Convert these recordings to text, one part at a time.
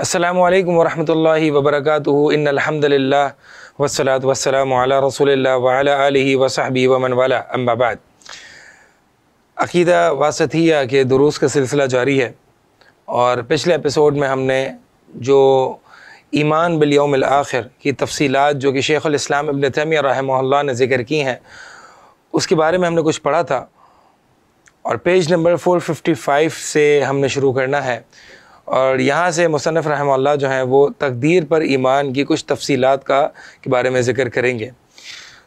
अल्लाम वरहमल वबरक इन अलहमदिल्ला वसलात वसलाम रसूल वाला वसाहबी वमन वाला अम्बाबाद अकीदा वासतिया के दुरूस का सिलसिला जारी है और पिछले एपिसोड में हमने जो ईमान बिलयम आखिर की तफसीत जो कि शेख इस्लाम इबन तमिया रहमल्ला ने जिक्र की हैं उसके बारे में हमने कुछ पढ़ा था और पेज नंबर 455 से हमने शुरू करना है और यहाँ से मुसनफ़ रहमल्ला जो हैं वो तकदीर पर ईमान की कुछ तफसीलात का के बारे में ज़िक्र करेंगे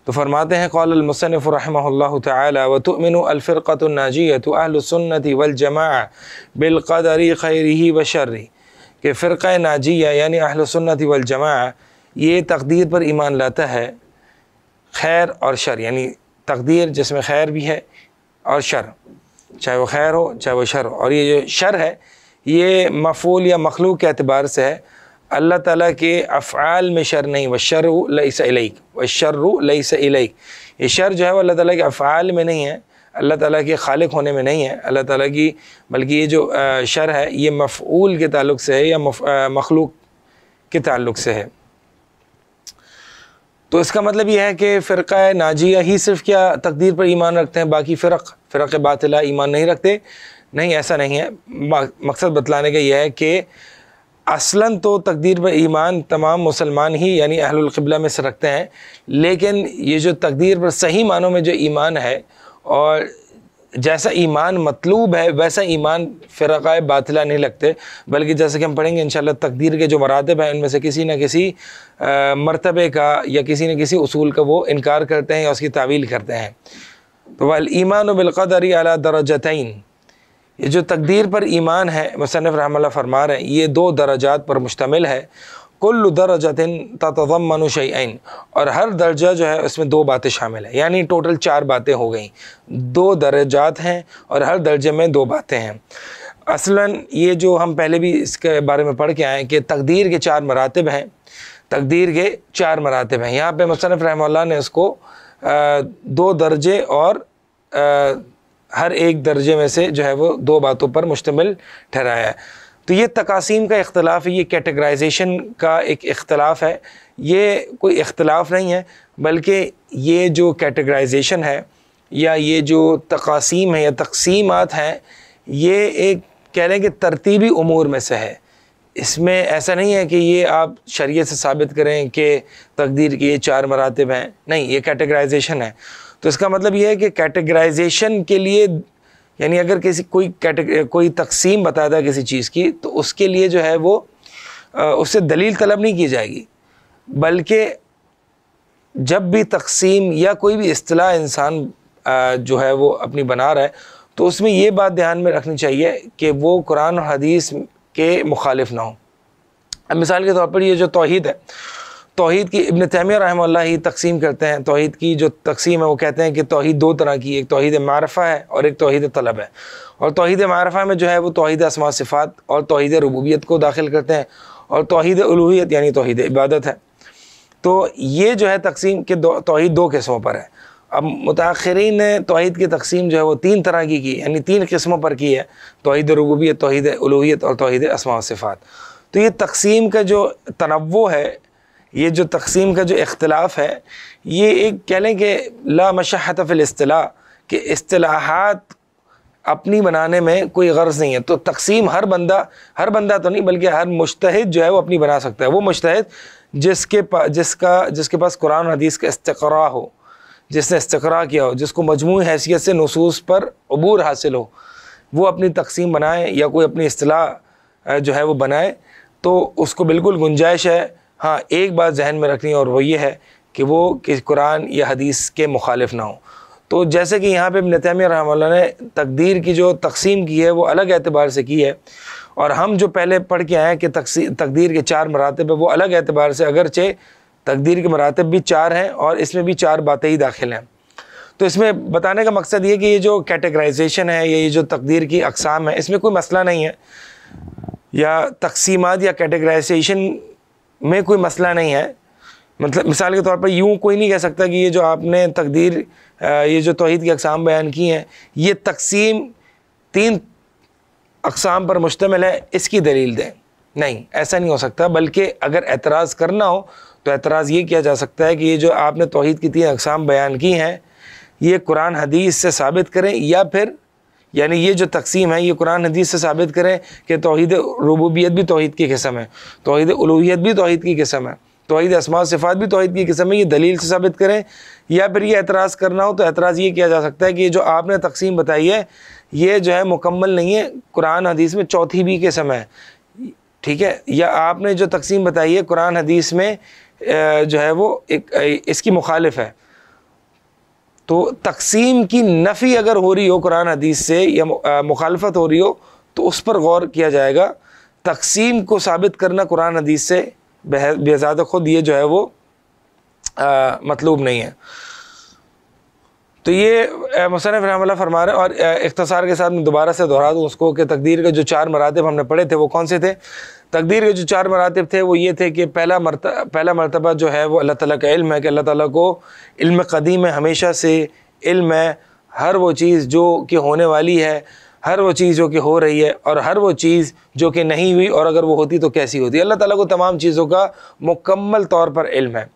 तो फरमाते हैं कौलमसनफ़ रहमल तमिन अलफ़िरक़नाजियत अहलसन्नति वलजमा बिलकदरी खैरी व शर्री के फ़िरक़ नाजिया यानी अहलसन्नति वलजमा ये तकदीर पर ईमान लाता है खैर और शर यानी तकदीर जिसमें खैर भी है और शर चाहे वो खैर हो चाहे वो शर हो और ये जो शर है ये मफूल या मखलूक के अतबार से है अल्लाह ताला के अफ़ाल में शर नहीं व शर लईसलैक व शर लईसलैक ये शर जो है वो अल्लाह ताला के अफ़ाल में नहीं है अल्लाह ताला के खालिक होने में नहीं है अल्लाह ताला की बल्कि ये जो शर है ये मफ़ूल के ताल्लुक से है या मखलूक के ताल्लुक से है तो इसका मतलब यह है कि फ़िरका नाजिया ही सिर्फ क्या तकदीर पर ईमान रखते हैं बाकी फ़िरक फ़िरक बातला ईमान नहीं रखते नहीं ऐसा नहीं है मकसद बतलाने का यह है कि असलन तो तकदीर पर ईमान तमाम मुसलमान ही यानी अहलकबला में से रखते हैं लेकिन ये जो तकदीर पर सही मानों में जो ईमान है और जैसा ईमान मतलूब है वैसा ईमान फ़िरक़ बातिला नहीं लगते बल्कि जैसे कि हम पढ़ेंगे इन तकदीर के जो मरातब हैं उनमें से किसी न किसी मरतबे का या किसी न किसी असूल का वो इनकार करते हैं या उसकी तावील करते हैं तो वाल ईमान बिलकदरी अला दर्जतैन ये जो तकदीर पर ईमान है मुसनफ़ रहमल फरमा रहे हैं ये दो दर्जात पर मुश्तमिल है कुल दरजतिन ततज़मन शैन और हर दर्जा जो है उसमें दो बातें शामिल हैं यानी टोटल चार बातें हो गई दो दर्जात हैं और हर दर्जे में दो बातें हैं असला ये जो हम पहले भी इसके बारे में पढ़ के आए कि तकदीर के चार मरातब हैं तकदीर के चार मरातब हैं यहाँ पर मुसनफ़ रहमल्ला ने उसको दो दर्जे और हर एक दर्जे में से जो है वो दो बातों पर मुश्तमिल ठहराया है तो ये तकासीम का इख्तलाफ है ये कैटेगराइजेशन का एक इख्तलाफ है ये कोई इख्तलाफ नहीं है बल्कि ये जो कैटेगराइजेशन है या ये जो तकासीम है या तकसीमात हैं ये एक कह लें कि तरतीबी अमूर में से है इसमें ऐसा नहीं है कि ये आप शरीय से साबित करें कि तकदीर के ये चार मरातब हैं नहीं ये कैटेगराइजेशन है तो इसका मतलब यह है कि कैटेगराइजेशन के लिए यानी अगर किसी कोई कोई तकसीम बताता है किसी चीज़ की तो उसके लिए जो है वो उससे दलील तलब नहीं की जाएगी बल्कि जब भी तकसीम या कोई भी असलाह इंसान जो है वो अपनी बना रहा है तो उसमें ये बात ध्यान में रखनी चाहिए कि वो कुरान और हदीस के मुखालिफ ना हो मिसाल के तौर पर ये जो तोहद है तोहद की इबन तैमिया रहम ही तकसीम करते हैं तोहद की जो तकसीम है वो कहते हैं कि तोहद दो तरह की एक तोहद मारफ़ा है और एक तोहद तलब है और तोहद मारफ़ा में जो है वो तोहद असमा सिफ़ात और तोहद रबूबियत को दाखिल करते हैं और तोहद अलूहियत यानी तोहद इबादत है तो ये जो है तकसीम के दो तोहद दो किस्मों पर है अब मुताखरीन ने तोहद की तकसीम जो है वो तीन तरह की की यानी तीन किस्मों पर की है तोहद रबूबियत तोहद अलूहियत और तोहद असमा सिफ़ात तो ये तकसीम का जो तनवो है ये जो तकसीम का जो इख्तलाफ है ये एक कह लें कि ला मशहतफ़िलतला के असलाहत अपनी बनाने में कोई गर्ज नहीं है तो तकसीम हर बंदा हर बंदा तो नहीं बल्कि हर मुश्तहिद जो है वो अपनी बना सकता है वो मुश्तहिद जिसके पास जिसका जिसके पास कुरान हदीस का इसतरा हो जिसने इस्तरा किया हो जिसको मजमू हैसियत से नसूस पर अबूर हासिल हो वो अपनी तकसीम बनाए या कोई अपनी असलाह जो है वो बनाए तो उसको बिल्कुल गुंजाइश है हाँ एक बात जहन में रखनी है और वो ये है कि वो कि कुरान या हदीस के मुखालिफ ना हो तो जैसे कि यहाँ पे नतम रहा ने तकदीर की जो तकसीम की है वो अलग एतबार से की है और हम जो पहले पढ़ के आए हैं कि तकदीर के चार मरातब है वो अलग एतबार से अगरचे तकदीर के मरातब भी चार हैं और इसमें भी चार बातें ही दाखिल हैं तो इसमें बताने का मकसद ये कि ये जो कैटेगराइजेशन है या ये जो तकदीर की अकसाम है इसमें कोई मसला नहीं है या तकसीमत या कैटेगराइजेशन में कोई मसला नहीं है मतलब मिसाल के तौर पर यूँ कोई नहीं कह सकता कि ये जो आपने तकदीर ये जो तोहद की अकसाम बयान की हैं ये तकसीम तीन अकसाम पर मुश्तम है इसकी दलील दें नहीं ऐसा नहीं हो सकता बल्कि अगर एतराज़ करना हो तो एतराज़ ये किया जा सकता है कि ये जो आपने तोहद की तीन अकसाम बयान की हैं ये कुरान हदीस से साबित करें या फिर यानी ये जो तकसीम है ये कुरान हदीस से साबित करें कि तोहद रबूबियत भी तोहद की किस्म है तोहद उलूहियत भी तोहद की किस्म है तोहद असमा सिफ़ात भी तोहद की किस्म है ये दलील से साबित करें या फिर ये एतराज़ करना हो तो एतराज़ ये किया जा सकता है कि जो आपने तकसीम बताई है ये जो है मुकम्मल नहीं है कुरान हदीस में चौथी भी किस्म है ठीक है या आपने जो तकसीम बताई है कुरान हदीस में जो है वो एक इसकी मुखालफ है तो तकसीम की नफ़ी अगर हो रही हो कुरान हदीस से या मुखालफत हो रही हो तो उस पर गौर किया जाएगा तकसीम को साबित करना कुरान हदीस से बेहद बेजाद ख़ुद ये जो है वो मतलूब नहीं है तो ये मुसनफ़ रहमल्ला फरमा रहे और इख्तसार के साथ मैं दोबारा से दोहरा दूँ उसको कि तकदीर के जो चार मरातब हमने पढ़े थे वो कौन से थे तकदीर के जो चार मरातब थे वो ये थे कि पहला मरत पहला मरतबा जो है वो अल्लाह ताला का इल्म है कि अल्लाह ताला को इल्म कदीम है हमेशा से इल्म है हर वो चीज़ जो कि होने वाली है हर वो चीज़ जो कि हो रही है और हर वो चीज़ जो कि नहीं हुई और अगर वो होती तो कैसी होती अल्लाह ताला को तमाम चीज़ों का मुकम्मल तौर पर इल्म है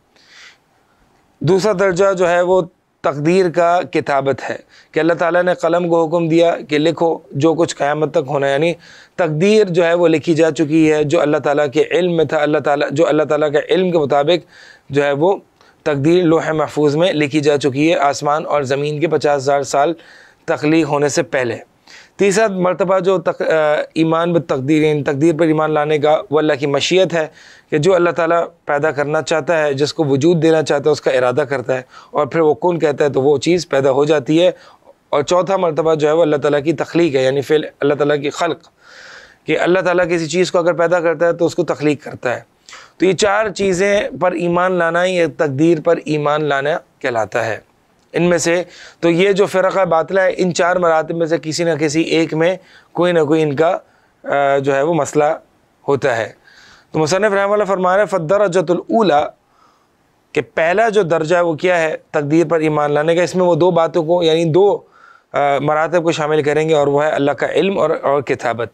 दूसरा दर्जा जो है वो तकदीर का किताबत है कि अल्लाह ताला ने कलम को हुक्म दिया कि लिखो जो कुछ क़्यामत तक होना यानी तकदीर जो है वो लिखी जा चुकी है जो अल्लाह ताला के इल्म में था अल्लाह ताला जो अल्लाह ताला के इल्म के मुताबिक जो है वो तकदीर लोह महफूज में लिखी जा चुकी है आसमान और ज़मीन के पचास हज़ार साल तख्लीक होने से पहले तीसरा मरतबा जो तक ईमान ब तकदीर तकदीर पर ईमान लाने का वो अल्लाह की मशीत है कि जो अल्लाह ताला पैदा करना चाहता है जिसको वजूद देना चाहता है उसका इरादा करता है और फिर वो कौन कहता है तो वो चीज़ पैदा हो जाती है और चौथा मरतबा जो है वो अल्लाह ताली की तख्लीक है यानी फिर अल्लाह ताली की खल़ कि अल्लाह ताली किसी चीज़ को अगर पैदा करता है तो उसको तख्लीक करता है तो ये चार चीज़ें पर ईमान लाना ही तकदीर पर ईमान लाना कहलाता है इनमें से तो ये जो फ़िरका बातला है इन चार मरातब में से किसी न किसी एक में कोई ना कोई इनका जो है वो मसला होता है तो मुसनफ़ रहम फरमान रहे के पहला जो दर्जा है वो क्या है तकदीर पर ईमान लाने का इसमें वो दो बातों को यानी दो मरातब को शामिल करेंगे और वह है अल्लाह का इल्म और और किताबत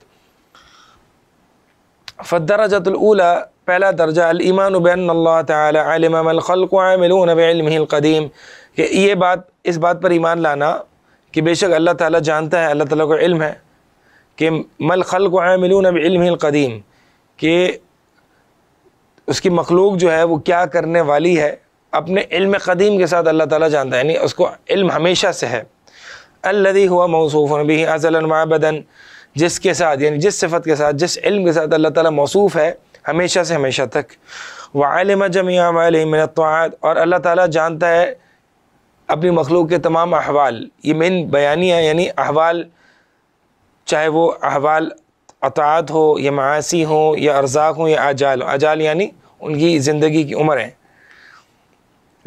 फ़दरजतुल्ला पहला दर्जा अलमान उबैन अल्लाह तलम कि ये बात इस बात पर ईमान लाना कि बेशक अल्लाह ताला जानता है अल्लाह ताला को इल्म है कि मल खल को आमिलून अब इल्म कदीम कि उसकी मखलूक जो है वो क्या करने वाली है अपने इल्म कदीम के साथ अल्लाह ताला जानता है यानी उसको इल्म हमेशा से है अल्लदी हुआ मौसूफ़ नबी अजलमाबदन जिसके साथ यानी जिस सिफत के साथ जिस इल्म के साथ अल्लाह ताला मौसूफ़ है हमेशा से हमेशा तक वालम जमिया वालमत और अल्लाह ताला जानता है अपनी मखलूक के तमाम अहवाल ये मेन है यानी अहवाल चाहे वो अहवाल अतात हो या मासी हो या अर्जाक हो या आजाल हो आजाल यानी उनकी ज़िंदगी की उम्र है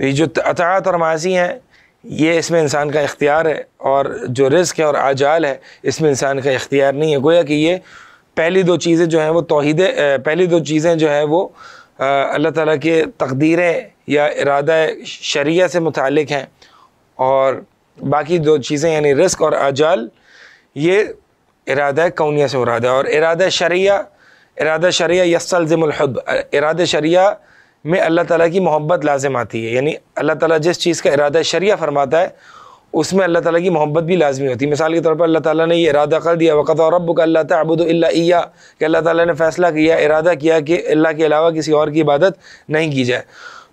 ये जो अतात और मासी हैं ये इसमें इंसान का इख्तियार है और जो रिस्क है और आजाल है इसमें इंसान का इख्तियार नहीं है गोया कि ये पहली दो चीज़ें जो हैं वो तोहद पहली दो चीज़ें जो हैं वो अल्लाह ताली के तकदीरें या इरादा शरिया से मुतक हैं और बाकी दो चीज़ें यानी रिस्क और अजल ये इरादा कौनिया से उरादा है और इरादा शरिया इरादा शरिया यसलज़महब इराद शरिया में अल्लाह ताला की मोहब्बत लाजिम आती है यानी अल्लाह ताला जिस चीज़ का इरादा शरिया फरमाता है उसमें अल्लाह ताला की मोहब्बत भी लाजमी होती है मिसाल के तौर पर अल्लाह ताला ने ये इरादा कर दिया वक़्त और रब का अल्लाह तबुदल्लाया कि अल्लाह ताला ने फ़ैसला किया इरादा किया कि अल्लाह के अलावा किसी और की इबादत नहीं की जाए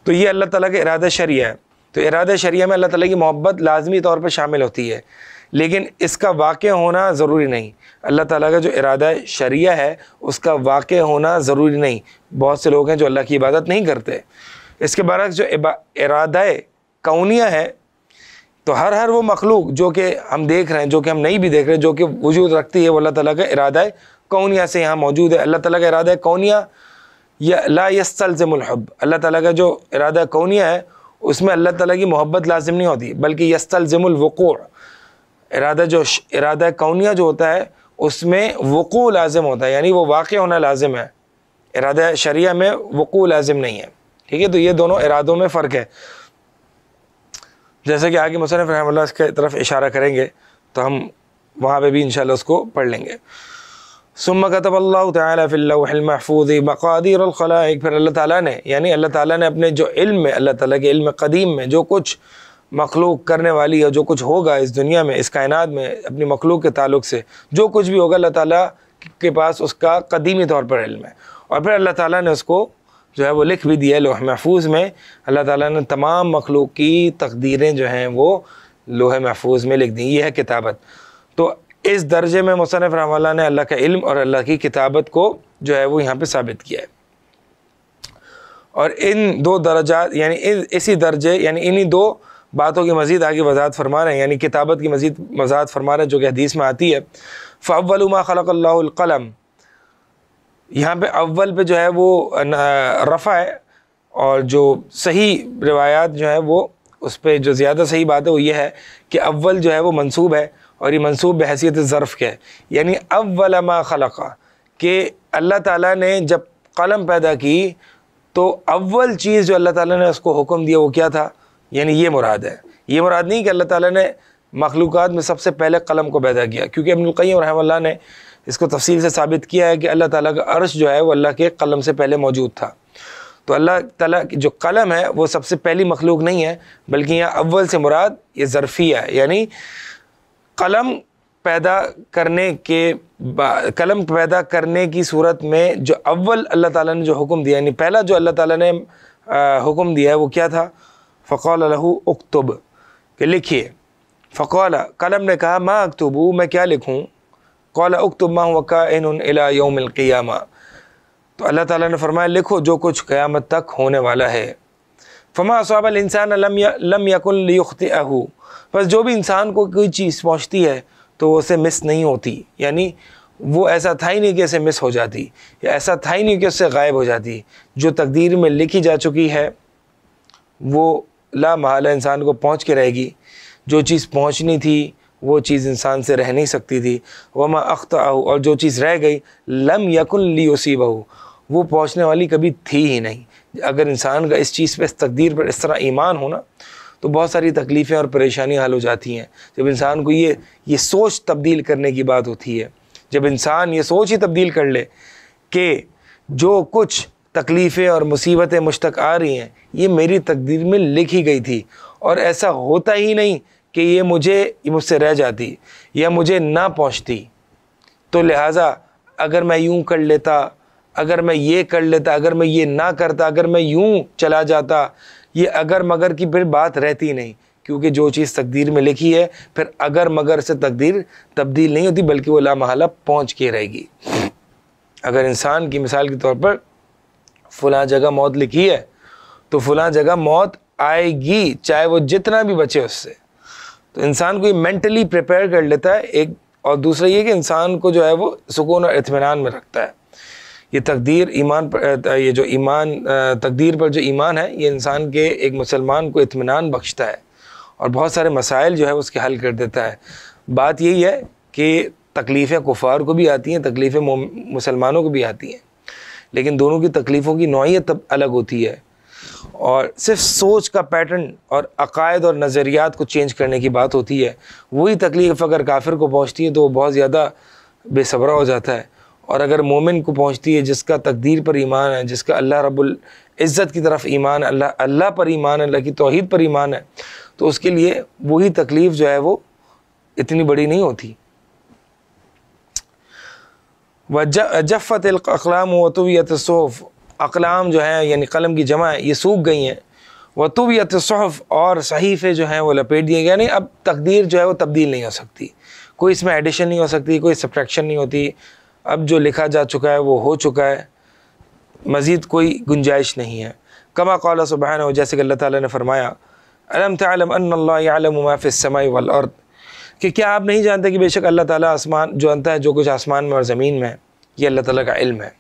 तो ये अल्लाह ताला का इरादा शरिया है तो इरादा शरिया में अल्लाह ताला की मोहब्बत लाजमी तौर पर शामिल होती है लेकिन इसका वाक़ होना ज़रूरी नहीं अल्लाह ताला का जो इरादा शरिया है उसका वाक़ होना ज़रूरी नहीं बहुत से लोग हैं जो अल्लाह की इबादत नहीं करते इसके बरक्स जो इरादा कौनिया है तो हर हर वो मखलूक जो कि हम देख रहे हैं जो कि हम नहीं भी देख रहे जो कि वजूद रखती है वो अल्लाह ताला का इरादा कौनिया से यहाँ मौजूद है अल्लाह ताला का इरादा कौनिया या ला यस्तलज़मुल हब अल्लाह ताला का जो इरादा कौनिया है उसमें अल्लाह ताला की मोहब्बत लाजिम नहीं होती बल्कि यस्तलज़मवक़ूँ इरादा जो इरादा कौनिया जो होता है उसमें वक़ू लाजिम होता है यानी वो वाक़ होना लाजिम है इरादा शरिया में वक़ू लाजिम नहीं है ठीक है तो ये दोनों इरादों में फ़र्क है जैसे कि आगे मुसनफ़ रहमल्ला तरफ इशारा करेंगे तो हम वहाँ पर भी इन उसको पढ़ लेंगे सुम कतब अल्लाह तफ़िल्लाफ़ूज़ बक़ादिर ख़लाइक फिर अल्लाह ताला ने यानी अल्लाह ताला ने अपने जो इल्म में अल्लाह ताला के इल्म कदीम में जो कुछ मखलूक करने वाली या जो कुछ होगा इस दुनिया में इस कायनात में अपनी मखलूक के ताल्लुक से जो कुछ भी होगा अल्लाह ताला के पास उसका कदीमी तौर पर इल्म है और फिर अल्लाह ताला ने उसको जो है वो लिख भी दिया है लोह महफूज में अल्लाह ताला ने तमाम मखलूक की तकदीरें जो हैं वो लोह महफूज में लिख दी यह है किताबत तो इस दर्जे में मुसनफ़ रामला ने अल्लाह का इल्म और अल्लाह की किताबत को जो है वो यहाँ पे साबित किया है और इन दो दर्जा यानी इसी दर्जे यानी इन्हीं दो बातों की मज़ीद आगे वजात फरमा रहे हैं यानी किताबत की मज़ीद मजात फरमा रहे हैं जो कि हदीस में आती है फ़लमा ख़लकल्लाकलम यहाँ पे अव्वल पे जो है वो रफ़ा है और जो सही रिवायात जो है वो उस पर जो ज़्यादा सही बात है वो ये है कि अव्वल जो है वो मनसूब है और ये मनसूब बहसीत ज़र्फ़ के यानी यानी अव्वलमा खलक़ा कि अल्लाह ताला ने जब कलम पैदा की तो अव्वल चीज़ जो अल्लाह ताला ने उसको हुक्म दिया वो क्या था यानी ये मुराद है ये मुराद नहीं कि अल्लाह ताला ने मखलूक में सबसे पहले कलम को पैदा किया क्योंकि अब्दुल्कैम रहा ने इसको तफसील से साबित किया है कि अल्लाह ताली का अर्श जो है वो अल्लाह के कलम से पहले मौजूद था तो अल्लाह की जो कलम है वो सबसे पहली मखलूक नहीं है बल्कि यहाँ अव्वल से मुराद ये ज़रफ़िया है यानी कलम पैदा करने के कलम पैदा करने की सूरत में जो अव्वल अल्लाह ताला ने जो हुक्म दिया यानी पहला जो अल्लाह ताला ने हुक्म दिया है वो क्या था फ़कौल लहू उक्तुब लिखिए फ़कौल कलम ने कहा माँ अक्तुबू मैं क्या लिखूँ कौल उक्तुब माँ वक़ा इन अला तो अल्लाह ताला ने फरमाया लिखो जो कुछ क़यामत तक होने वाला है फमा असाबल इंसान लम या, लम अहू बस जो भी इंसान को कोई चीज़ पहुँचती है तो वो उसे मिस नहीं होती यानी वो ऐसा था ही नहीं कि उसे मिस हो जाती या ऐसा था ही नहीं कि उससे गायब हो जाती जो तकदीर में लिखी जा चुकी है वो ला महाल इंसान को पहुँच के रहेगी जो चीज़ पहुँचनी थी वो चीज़ इंसान से रह नहीं सकती थी वमा अख्त आहू और जो चीज़ रह गई लम यकुल उसी बहू वो पहुँचने वाली कभी थी ही नहीं अगर इंसान का इस चीज़ पर इस तकदीर पर इस तरह ईमान होना तो बहुत सारी तकलीफ़ें और परेशानी हल हो जाती हैं जब इंसान को ये ये सोच तब्दील करने की बात होती है जब इंसान ये सोच ही तब्दील कर ले कि जो कुछ तकलीफ़ें और मुसीबतें मुझ तक आ रही हैं ये मेरी तकदीर में लिखी गई थी और ऐसा होता ही नहीं कि ये मुझे मुझसे रह जाती या मुझे ना पहुँचती तो लिहाजा अगर मैं यूं कर लेता अगर मैं ये कर लेता अगर मैं ये ना करता अगर मैं यूँ चला जाता ये अगर मगर की फिर बात रहती नहीं क्योंकि जो चीज़ तकदीर में लिखी है फिर अगर मगर से तकदीर तब्दील नहीं होती बल्कि वो लामहला पहुँच के रहेगी अगर इंसान की मिसाल के तौर पर फ़लाँ जगह मौत लिखी है तो फ़लाँ जगह मौत आएगी चाहे वो जितना भी बचे उससे तो इंसान को ये मेंटली प्रिपेयर कर लेता है एक और दूसरा ये कि इंसान को जो है वो सुकून और इतमान में रखता है ये तकदीर ईमान पर ये जो ईमान तकदीर पर जो ईमान है ये इंसान के एक मुसलमान को इतमान बख्शता है और बहुत सारे मसाइल जो है उसके हल कर देता है बात यही है कि तकलीफ़ें कुफार को भी आती हैं तकलीफ़ें मुसलमानों को भी आती हैं लेकिन दोनों की तकलीफ़ों की नौीयत अलग होती है और सिर्फ सोच का पैटर्न और अकायद और नज़रियात को चेंज करने की बात होती है वही तकलीफ़ अगर काफिर को पहुँचती है तो वो बहुत ज़्यादा बेसब्रा हो जाता है और अगर मोमिन को पहुँचती है जिसका तकदीर पर ईमान है जिसका अल्लाह रब्बुल इज़्ज़त की तरफ ईमान अल्लाह अल्लाह पर ईमान है अल्लाह की तोहद पर ईमान है तो उसके लिए वही तकलीफ़ जो है वो इतनी बड़ी नहीं होती वजफ़त अकलाम वतुवियत सहफ़ अकलाम जो है यानी कलम की जमा ये सूख गई हैं वतुवियत सहफ़ और सहीफ़े जो हैं वो लपेट दिए गए यानी अब तकदीर जो है वो तब्दील नहीं हो सकती कोई इसमें एडिशन नहीं हो सकती कोई सब्ट्रैक्शन नहीं होती अब जो लिखा जा चुका है वो हो चुका है मज़ीद कोई गुंजाइश नहीं है कमा कौला सुबहान जैसे कि अल्लाह ने फरमाया अलम तलम वल कि क्या आप नहीं जानते कि बेशक अल्लाह ताला आसमान जो अनता है जो कुछ आसमान में और ज़मीन में ये अल्लाह ताला का इल्म है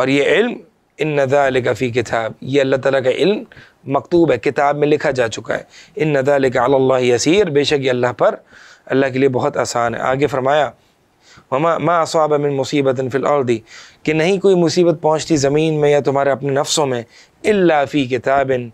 और ये इल्म इन कफ़ी किताब ये अल्लाह ताला का इल्म मकतूब है किताब में लिखा जा चुका है इन नदालक अल्लाह यसीर बेशक ये अल्लाह पर अल्लाह के लिए बहुत आसान है आगे फरमाया ममा मा असाब अमिन मुसीबत फिल दी कि नहीं कोई मुसीबत पहुँचती ज़मीन में या तुम्हारे अपने नफ्सों में इलाफ़ी किताबिन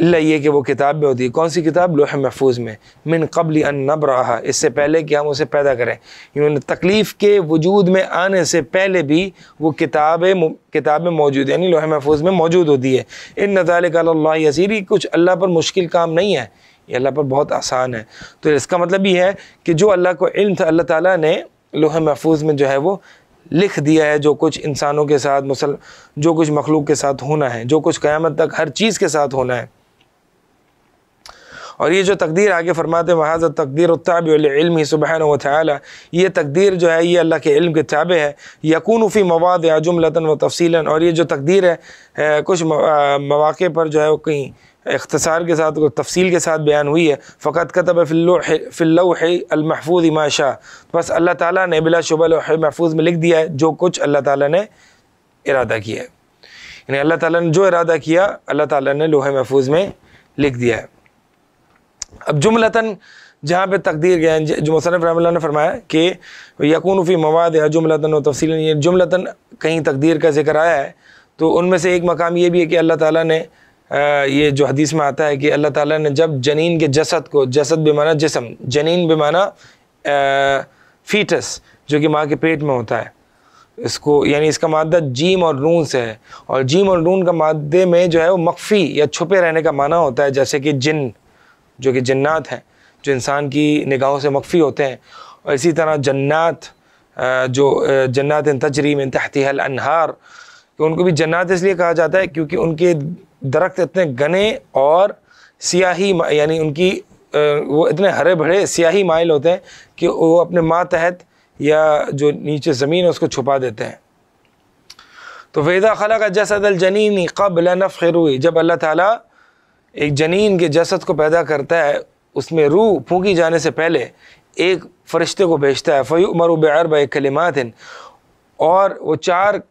अल्ला ये कि वो किताब में होती है कौन सी किताब लोह महफूज में मिन कबल अन नब रहा इससे पहले कि हम उसे पैदा करें यूँ तकलीफ़ के वजूद में आने से पहले भी वो किताब किताब में मौजूद यानी लोह महफूज में मौजूद होती है इन नज़ाल यसीरी कुछ अल्लाह पर मुश्किल काम नहीं है ये अल्लाह पर बहुत आसान है तो इसका मतलब ये है कि जो अल्लाह को इल्म था अल्लाह ताला ने लोहे महफूज में जो है वो लिख दिया है जो कुछ इंसानों के साथ मुसल जो कुछ मखलूक के साथ होना है जो कुछ क़्यामत तक हर चीज़ के साथ होना है और ये जो तकदीर आगे फरमाते महाज तकदीर उत्ताबिलम ही सुबह ये तकदीर जो है ये अल्लाह के इल्म के ताबे है यकून उफी मवाद या जुमलता व तफसीला और ये जो तकदीर है, है कुछ मौाक़े पर जो है वो कहीं इख्तसार के साथ तफसील के साथ बयान हुई है फ़कत कतब फ़िल्लमहफूज इमा शाह तो बस अल्लाह ताला ने बिला शुबह महफूज में लिख दिया है जो कुछ अल्लाह ताला ने इरादा किया है यानी अल्लाह ताला ने जो इरादा किया अल्लाह ताला ने लोहे महफूज में लिख दिया है अब जुमलतान जहाँ पर तकदीर गया जो मुसनफ़ रहमल्ला ने फरमाया कि यकूनफ़ी मवाद या जुमलतान और तफसी जुमलतान कहीं तकदीर का जिक्र आया है तो उनमें से एक मकाम ये भी है कि अल्लाह ताला ने ये जो हदीस में आता है कि अल्लाह ताला ने जब जनीन के जसद को जसद बेमाना जिसम जनीन बेमाना फीटस जो कि माँ के पेट में होता है इसको यानी इसका मादा जीम और रून से है और जीम और रून का मादे में जो है वो मख्फ़ी या छुपे रहने का माना होता है जैसे कि जिन जो कि जन्नात हैं जो इंसान की निगाहों से मख्फ़ी होते हैं और इसी तरह जन्नात जो जन्नात इन तजरीम इन तहतील अनहार तो उनको भी जन्नात इसलिए कहा जाता है क्योंकि उनके दरख्त इतने घने और सियाही यानी उनकी वो इतने हरे भरे सियाही माइल होते हैं कि वो अपने तहत या जो नीचे ज़मीन है उसको छुपा देते हैं तो वेदा खला का जसद अलजनीनी कबल नफ़ जब अल्लाह ताला एक जनीन के जसद को पैदा करता है उसमें रूह फूकी जाने से पहले एक फ़रिश्ते को भेजता है फ़ैमरुब अरब एक कलिमात और वो चार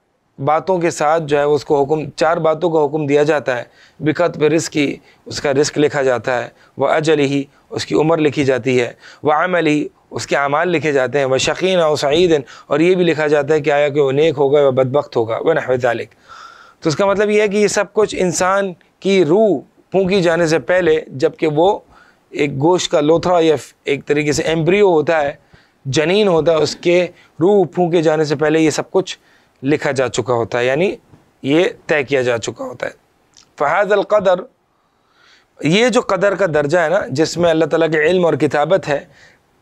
बातों के साथ जो है उसको हुक्म चार बातों का हुक्म दिया जाता है बिकत पर रिस्क ही उसका रिस्क लिखा जाता है वह अजल ही उसकी उम्र लिखी जाती है व आमल ही उसके अमाल लिखे जाते हैं वह शकीन और सईद और ये भी लिखा जाता है कि आया कि वह नेक होगा वह बदबक़्त होगा वह तालिक तो उसका मतलब यह है कि ये सब कुछ इंसान की रूह फूकी जाने से पहले जबकि वो एक गोश्त का लोथरा या एक तरीके से एम्ब्रियो होता है जनीन होता है उसके रूह फूके जाने से पहले ये सब कुछ लिखा जा चुका होता है यानी ये तय किया जा चुका होता है फ़हाद क़दर ये जो कदर का दर्जा है ना जिसमें अल्लाह ताला के इल्म और किताबत है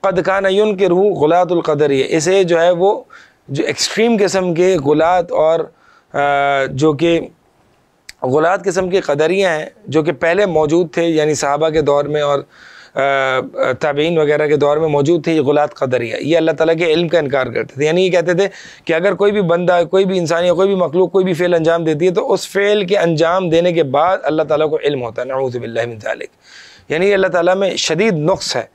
कद का नयन के रूह गुलातुल्कदर ये इसे जो है वो जो एक्सट्रीम किस्म के गुलात और जो कि गुलात किस्म की कदरियाँ हैं जो कि पहले मौजूद थे यानी साहबा के दौर में और तबीन वगैरह के दौर में मौजूद थे ये गुलात कदरिया ये अल्लाह ताला के इल्म का इनकार करते थे यानी ये कहते थे कि अगर कोई भी बंदा कोई भी इंसान या कोई भी मखलूक कोई भी फ़ेल अंजाम देती है तो उस फ़ेल के अंजाम देने के बाद अल्लाह ताला को इल्म होता है नऊज़बिल्लिक यानी अल्लाह ताली में शदीद नुक्स है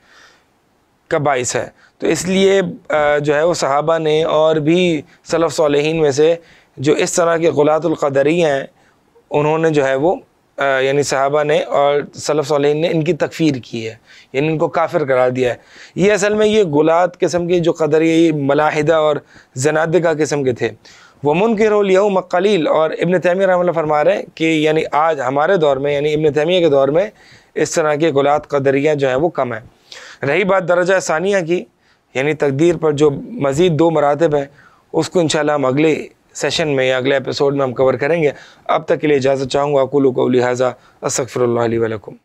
का बास है तो इसलिए जो है वो सहाबा ने और भी सलफ़ सालहीन में से जो इस तरह के गुलातुल्क़दरी हैं उन्होंने जो है वो यानी साहबा ने और सलफ़ सालहीन ने इनकी तकफ़ीर की है यानी इनको काफिर करार दिया है ये असल में ये गुलात किस्म के जो कदर ये मलाहिदा और जनादिका किस्म के थे मुन के यू मकलील और इबन तैमिया रहा फरमा रहे हैं कि यानी आज हमारे दौर में यानी इबन तैमिया के दौर में इस तरह के गुलात कदरियाँ जो हैं वो कम हैं रही बात दर्जा सानिया की यानी तकदीर पर जो मज़ीद दो मरातब हैं उसको इन हम अगले सेशन में या अगले एपिसोड में हम कवर करेंगे अब तक के लिए इजाज़त चाहूँगा कुलू को लिहाजा असफ़र